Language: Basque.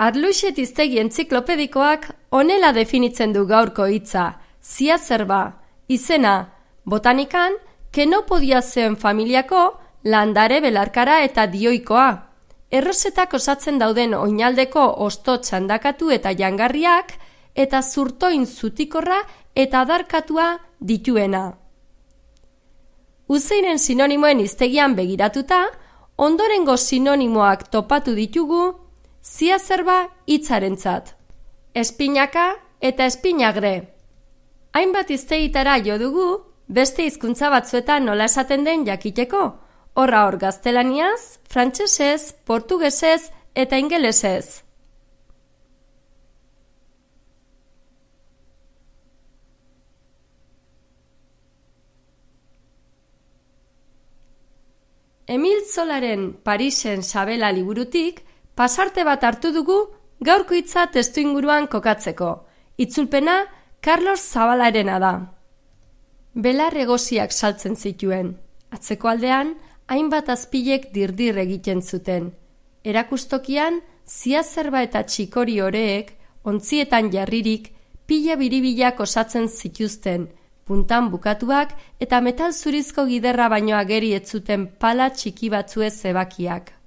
Arluxet iztegi entziklopedikoak onela definitzen du gaurko hitza, zia zerba, izena, botanikan, kenopodia zeuen familiako, landare belarkara eta dioikoa. Errosetak osatzen dauden oinaldeko osto txandakatu eta jangarriak, eta zurtoin zutikorra eta adarkatua dituena. Uzeinen sinonimoen iztegian begiratuta, ondorengo sinonimoak topatu ditugu zia zerba hitzarentzat. Espinaka eta espinagre. Hainbat izteitara jo dugu, beste hizkuntza batzuetan nola esaten den jakiteko, horra hor gaztelaniaz, frantsesez, portugesez eta ingelesez. Emil Zolaren Parisen Sabela liburutik pasarte bat hartu dugu gaurko hitza testu inguruan kokatzeko. Itzulpena, Carlos Zabalarena da. Belar egosiak saltzen zituen. Atzeko aldean, hainbat azpilek dirdir egiten zuten. Erakustokian, ziazerba eta txikori oreek, ontzietan jarririk, pila biribilak osatzen zituzten, puntan bukatuak eta metal zurizko giderra baino ageri ez zuten pala txiki batzue zebakiak.